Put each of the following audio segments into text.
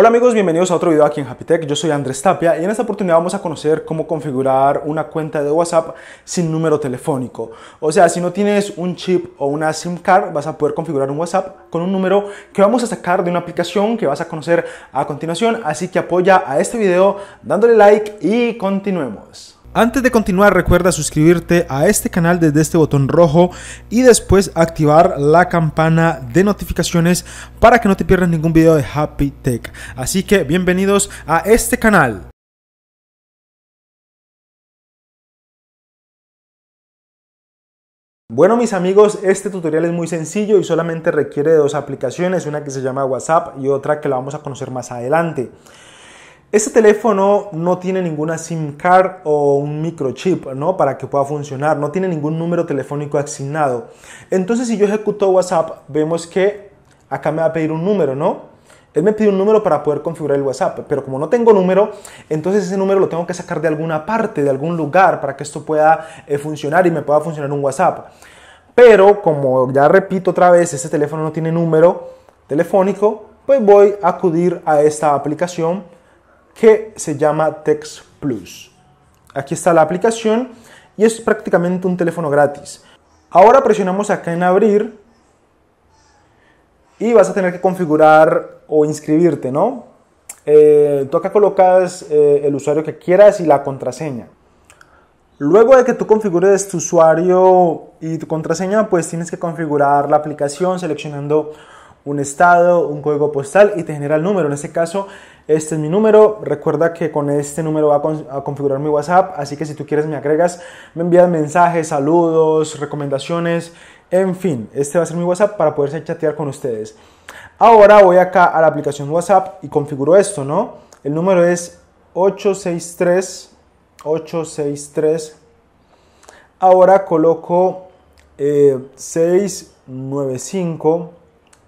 Hola amigos, bienvenidos a otro video aquí en Tech, Yo soy Andrés Tapia y en esta oportunidad vamos a conocer cómo configurar una cuenta de WhatsApp sin número telefónico. O sea, si no tienes un chip o una SIM card, vas a poder configurar un WhatsApp con un número que vamos a sacar de una aplicación que vas a conocer a continuación. Así que apoya a este video dándole like y continuemos. Antes de continuar recuerda suscribirte a este canal desde este botón rojo y después activar la campana de notificaciones para que no te pierdas ningún video de Happy Tech. Así que bienvenidos a este canal. Bueno mis amigos, este tutorial es muy sencillo y solamente requiere de dos aplicaciones, una que se llama WhatsApp y otra que la vamos a conocer más adelante. Este teléfono no tiene ninguna SIM card o un microchip, ¿no? Para que pueda funcionar, no tiene ningún número telefónico asignado. Entonces, si yo ejecuto WhatsApp, vemos que acá me va a pedir un número, ¿no? Él me pide un número para poder configurar el WhatsApp, pero como no tengo número, entonces ese número lo tengo que sacar de alguna parte, de algún lugar, para que esto pueda eh, funcionar y me pueda funcionar un WhatsApp. Pero como ya repito otra vez, este teléfono no tiene número telefónico, pues voy a acudir a esta aplicación que se llama Text Plus. Aquí está la aplicación y es prácticamente un teléfono gratis. Ahora presionamos acá en abrir y vas a tener que configurar o inscribirte, ¿no? Eh, tú acá colocas eh, el usuario que quieras y la contraseña. Luego de que tú configures tu usuario y tu contraseña, pues tienes que configurar la aplicación seleccionando un estado, un código postal y te genera el número. En este caso, este es mi número. Recuerda que con este número va a, configurar mi WhatsApp. Así que si tú quieres me agregas, me envías mensajes, saludos, recomendaciones. En fin, este va a ser mi WhatsApp para poderse chatear con ustedes. Ahora voy acá a la aplicación WhatsApp y configuro esto, ¿no? El número es 863. 863. Ahora coloco 695. Eh,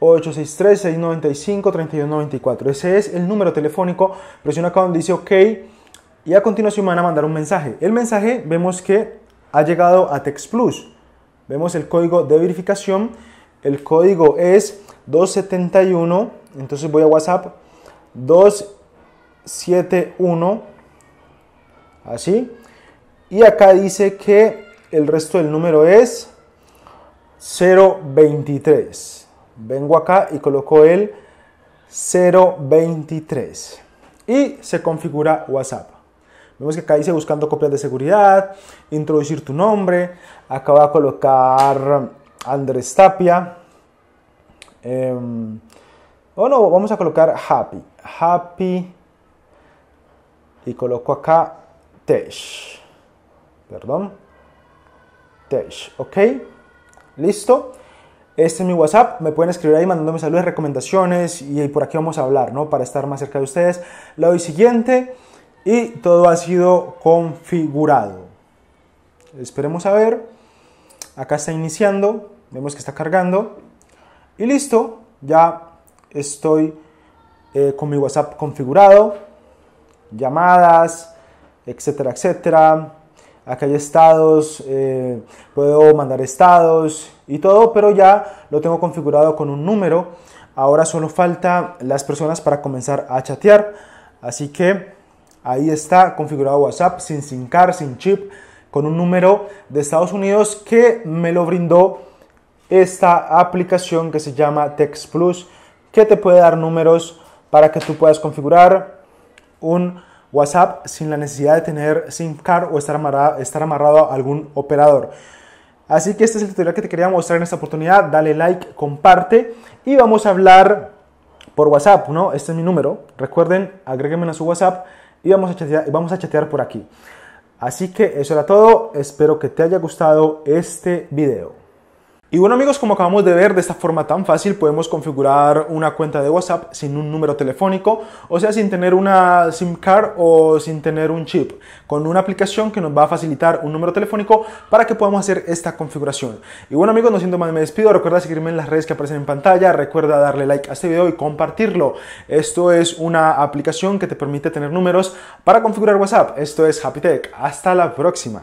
863-695-3194. Ese es el número telefónico. Presiona acá donde dice OK y a continuación van a mandar un mensaje. El mensaje vemos que ha llegado a Text Plus. Vemos el código de verificación. El código es 271. Entonces voy a WhatsApp 271. Así. Y acá dice que el resto del número es 023. Vengo acá y coloco el 023 y se configura WhatsApp. Vemos que acá dice buscando copias de seguridad, introducir tu nombre, acá va a colocar Andrés Tapia. Em, o oh, no, vamos a colocar Happy. Happy. Y coloco acá Tesh. Perdón. Tesh. Ok. Listo. Este es mi WhatsApp, me pueden escribir ahí mandándome saludos, recomendaciones y por aquí vamos a hablar, ¿no? Para estar más cerca de ustedes. Le doy siguiente y todo ha sido configurado. Esperemos a ver. Acá está iniciando, vemos que está cargando. Y listo, ya estoy eh, con mi WhatsApp configurado. Llamadas, etcétera, etcétera acá hay estados, eh, puedo mandar estados y todo, pero ya lo tengo configurado con un número. Ahora solo falta las personas para comenzar a chatear. Así que ahí está configurado WhatsApp sin card, sin chip, con un número de Estados Unidos que me lo brindó esta aplicación que se llama Text Plus, que te puede dar números para que tú puedas configurar un WhatsApp sin la necesidad de tener SIM card o estar amarrado, estar amarrado a algún operador. Así que este es el tutorial que te quería mostrar en esta oportunidad. Dale like, comparte y vamos a hablar por WhatsApp, ¿no? Este es mi número. Recuerden, agréguenme a su WhatsApp y vamos a chatear, vamos a chatear por aquí. Así que eso era todo. Espero que te haya gustado este video. Y bueno amigos, como acabamos de ver, de esta forma tan fácil podemos configurar una cuenta de WhatsApp sin un número telefónico, o sea, sin tener una SIM card o sin tener un chip, con una aplicación que nos va a facilitar un número telefónico para que podamos hacer esta configuración. Y bueno amigos, no siento más, me despido, recuerda seguirme en las redes que aparecen en pantalla, recuerda darle like a este video y compartirlo. Esto es una aplicación que te permite tener números para configurar WhatsApp, esto es HappyTech, hasta la próxima.